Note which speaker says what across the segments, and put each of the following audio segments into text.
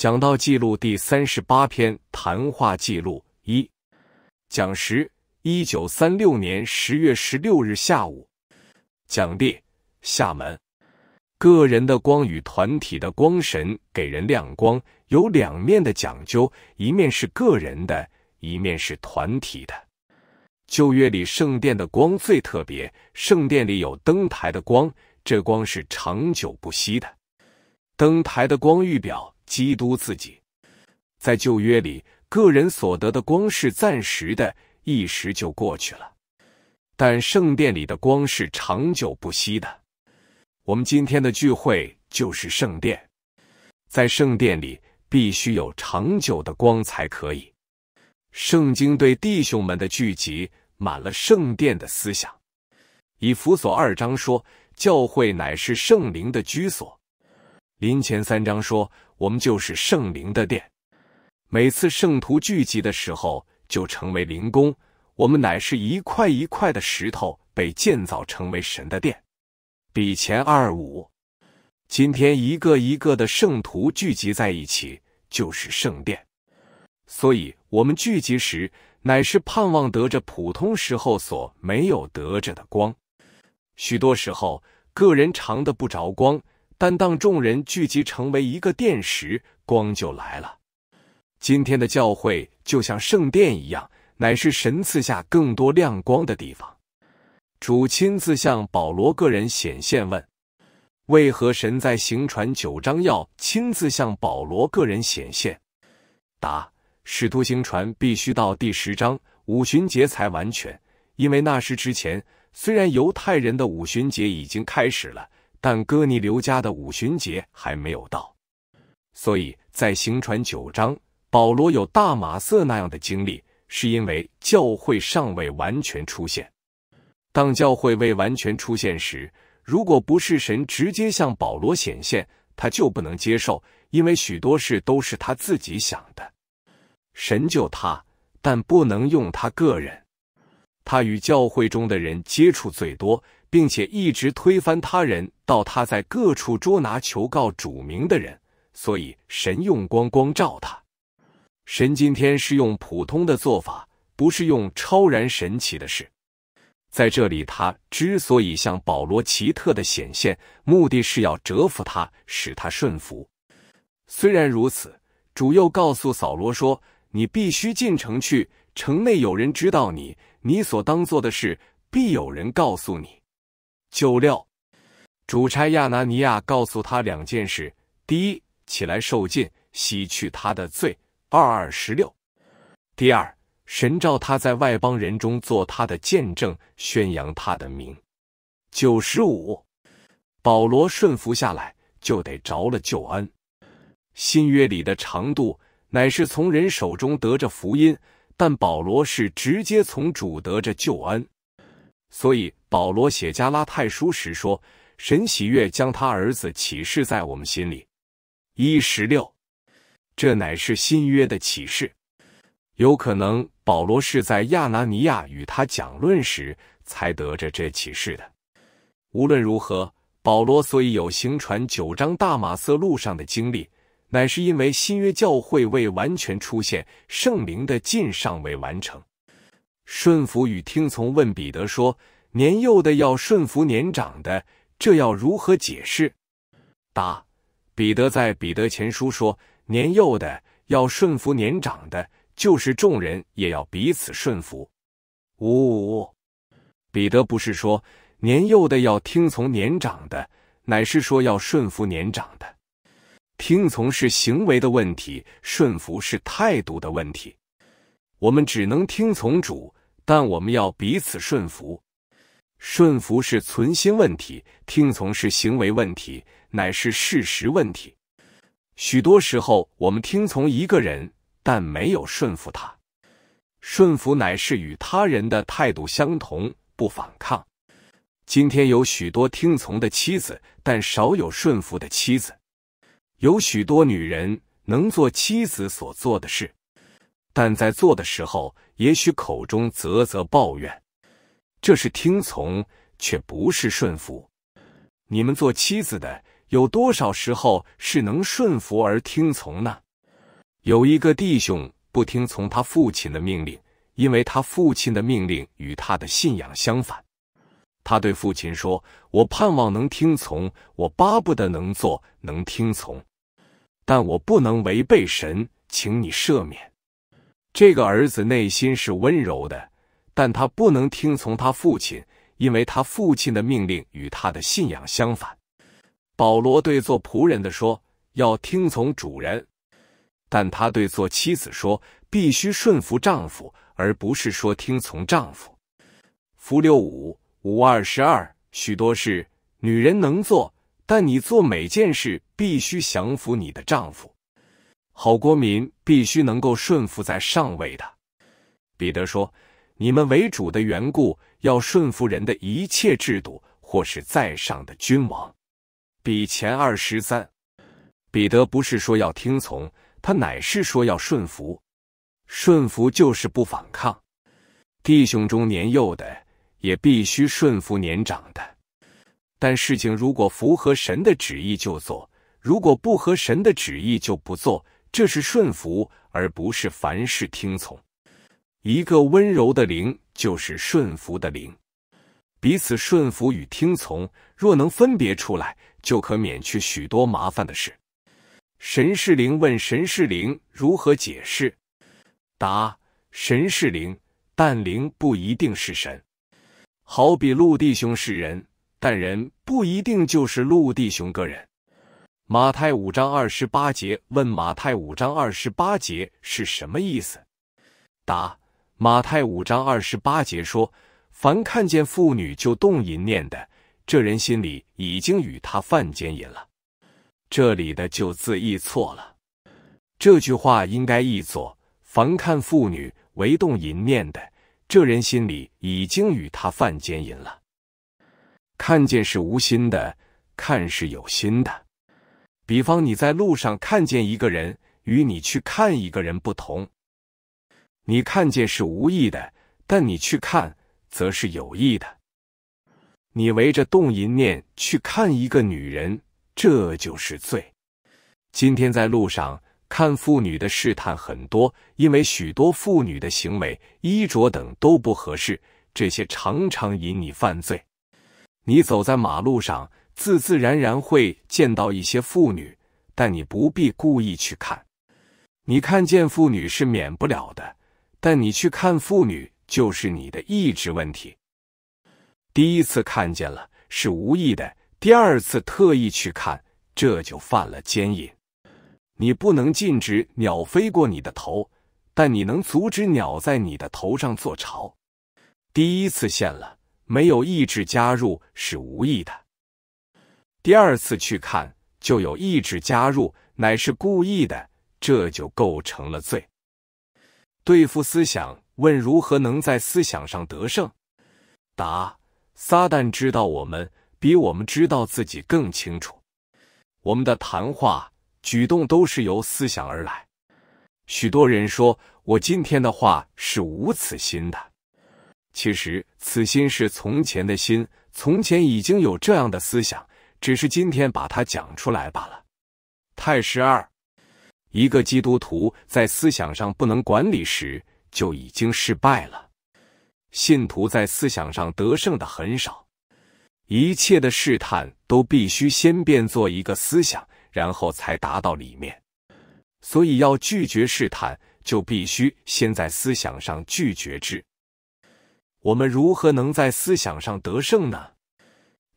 Speaker 1: 讲到记录第三十八篇谈话记录一，讲时一九三六年十月十六日下午，讲地厦门，个人的光与团体的光神给人亮光有两面的讲究，一面是个人的，一面是团体的。旧月里圣殿的光最特别，圣殿里有灯台的光，这光是长久不息的。灯台的光预表。基督自己在旧约里，个人所得的光是暂时的，一时就过去了；但圣殿里的光是长久不息的。我们今天的聚会就是圣殿，在圣殿里必须有长久的光才可以。圣经对弟兄们的聚集满了圣殿的思想。以弗所二章说，教会乃是圣灵的居所；林前三章说。我们就是圣灵的殿，每次圣徒聚集的时候，就成为灵宫。我们乃是一块一块的石头，被建造成为神的殿。比前二五，今天一个一个的圣徒聚集在一起，就是圣殿。所以，我们聚集时，乃是盼望得着普通时候所没有得着的光。许多时候，个人长的不着光。但当众人聚集成为一个殿时，光就来了。今天的教会就像圣殿一样，乃是神赐下更多亮光的地方。主亲自向保罗个人显现，问：为何神在行传九章要亲自向保罗个人显现？答：使徒行传必须到第十章五旬节才完全，因为那时之前，虽然犹太人的五旬节已经开始了。但哥尼流家的五旬节还没有到，所以在行传九章，保罗有大马色那样的经历，是因为教会尚未完全出现。当教会未完全出现时，如果不是神直接向保罗显现，他就不能接受，因为许多事都是他自己想的。神救他，但不能用他个人。他与教会中的人接触最多。并且一直推翻他人，到他在各处捉拿求告主名的人，所以神用光光照他。神今天是用普通的做法，不是用超然神奇的事。在这里，他之所以向保罗奇特的显现，目的是要折服他，使他顺服。虽然如此，主又告诉扫罗说：“你必须进城去，城内有人知道你，你所当做的事，必有人告诉你。”旧料，主差亚拿尼亚告诉他两件事：第一，起来受尽，洗去他的罪；二二十六。第二，神召他在外邦人中做他的见证，宣扬他的名。九十五。保罗顺服下来，就得着了救恩。新约里的长度乃是从人手中得着福音，但保罗是直接从主得着救恩。所以保罗写加拉太书时说：“神喜悦将他儿子启示在我们心里。”一十六，这乃是新约的启示。有可能保罗是在亚拿尼亚与他讲论时才得着这启示的。无论如何，保罗所以有行传九章大马色路上的经历，乃是因为新约教会未完全出现，圣灵的禁尚未完成。顺服与听从。问彼得说：“年幼的要顺服年长的，这要如何解释？”答：“彼得在彼得前书说，年幼的要顺服年长的，就是众人也要彼此顺服。”五彼得不是说年幼的要听从年长的，乃是说要顺服年长的。听从是行为的问题，顺服是态度的问题。我们只能听从主。但我们要彼此顺服，顺服是存心问题，听从是行为问题，乃是事实问题。许多时候，我们听从一个人，但没有顺服他。顺服乃是与他人的态度相同，不反抗。今天有许多听从的妻子，但少有顺服的妻子。有许多女人能做妻子所做的事，但在做的时候。也许口中啧啧抱怨，这是听从，却不是顺服。你们做妻子的，有多少时候是能顺服而听从呢？有一个弟兄不听从他父亲的命令，因为他父亲的命令与他的信仰相反。他对父亲说：“我盼望能听从，我巴不得能做，能听从，但我不能违背神，请你赦免。”这个儿子内心是温柔的，但他不能听从他父亲，因为他父亲的命令与他的信仰相反。保罗对做仆人的说要听从主人，但他对做妻子说必须顺服丈夫，而不是说听从丈夫。夫六五五二十二许多事女人能做，但你做每件事必须降服你的丈夫。好国民必须能够顺服在上位的，彼得说：“你们为主的缘故，要顺服人的一切制度，或是在上的君王。”比前二十三，彼得不是说要听从，他乃是说要顺服。顺服就是不反抗。弟兄中年幼的也必须顺服年长的。但事情如果符合神的旨意就做，如果不合神的旨意就不做。这是顺服，而不是凡事听从。一个温柔的灵就是顺服的灵，彼此顺服与听从，若能分别出来，就可免去许多麻烦的事。神是灵，问神是灵如何解释？答：神是灵，但灵不一定是神。好比陆弟兄是人，但人不一定就是陆弟兄个人。马太五章二十八节，问马太五章二十八节是什么意思？答：马太五章二十八节说，凡看见妇女就动淫念的，这人心里已经与他犯奸淫了。这里的“就”字译错了。这句话应该译作：凡看妇女为动淫念的，这人心里已经与他犯奸淫了。看见是无心的，看是有心的。比方你在路上看见一个人，与你去看一个人不同。你看见是无意的，但你去看则是有意的。你围着动淫念去看一个女人，这就是罪。今天在路上看妇女的试探很多，因为许多妇女的行为、衣着等都不合适，这些常常引你犯罪。你走在马路上。自自然然会见到一些妇女，但你不必故意去看。你看见妇女是免不了的，但你去看妇女就是你的意志问题。第一次看见了是无意的，第二次特意去看，这就犯了奸淫。你不能禁止鸟飞过你的头，但你能阻止鸟在你的头上做巢。第一次见了，没有意志加入是无意的。第二次去看，就有意志加入，乃是故意的，这就构成了罪。对付思想，问如何能在思想上得胜？答：撒旦知道我们比我们知道自己更清楚，我们的谈话、举动都是由思想而来。许多人说：“我今天的话是无此心的。”其实，此心是从前的心，从前已经有这样的思想。只是今天把它讲出来罢了。太十二，一个基督徒在思想上不能管理时，就已经失败了。信徒在思想上得胜的很少。一切的试探都必须先变作一个思想，然后才达到里面。所以要拒绝试探，就必须先在思想上拒绝之。我们如何能在思想上得胜呢？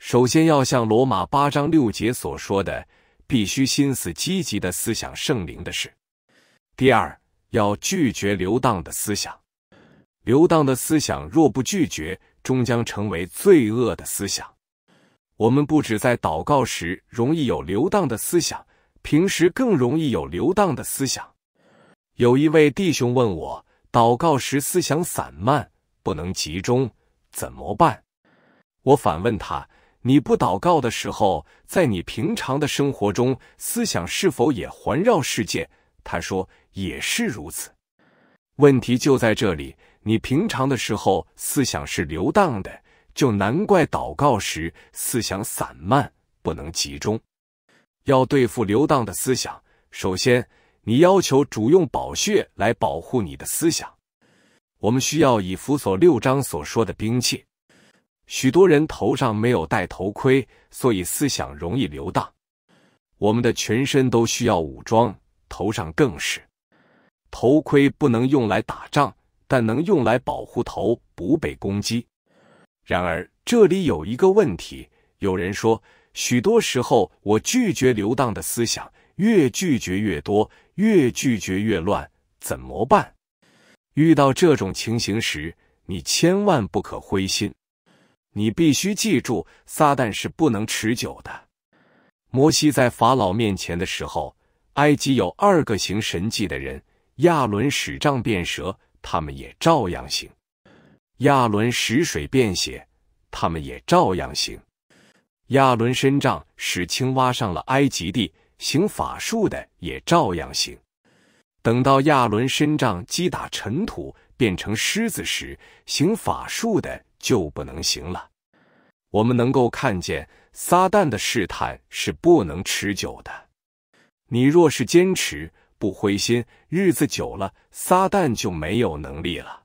Speaker 1: 首先要像罗马八章六节所说的，必须心思积极的思想圣灵的事。第二，要拒绝流荡的思想。流荡的思想若不拒绝，终将成为罪恶的思想。我们不止在祷告时容易有流荡的思想，平时更容易有流荡的思想。有一位弟兄问我，祷告时思想散漫，不能集中，怎么办？我反问他。你不祷告的时候，在你平常的生活中，思想是否也环绕世界？他说，也是如此。问题就在这里，你平常的时候思想是流荡的，就难怪祷告时思想散漫，不能集中。要对付流荡的思想，首先你要求主用宝血来保护你的思想。我们需要以弗所六章所说的兵器。许多人头上没有戴头盔，所以思想容易流荡。我们的全身都需要武装，头上更是。头盔不能用来打仗，但能用来保护头不被攻击。然而这里有一个问题：有人说，许多时候我拒绝流荡的思想，越拒绝越多，越拒绝越乱，怎么办？遇到这种情形时，你千万不可灰心。你必须记住，撒旦是不能持久的。摩西在法老面前的时候，埃及有二个行神迹的人，亚伦使杖变蛇，他们也照样行；亚伦使水变血，他们也照样行；亚伦伸杖使青蛙上了埃及地，行法术的也照样行。等到亚伦伸杖击打尘土变成狮子时，行法术的。就不能行了。我们能够看见撒旦的试探是不能持久的。你若是坚持不灰心，日子久了，撒旦就没有能力了。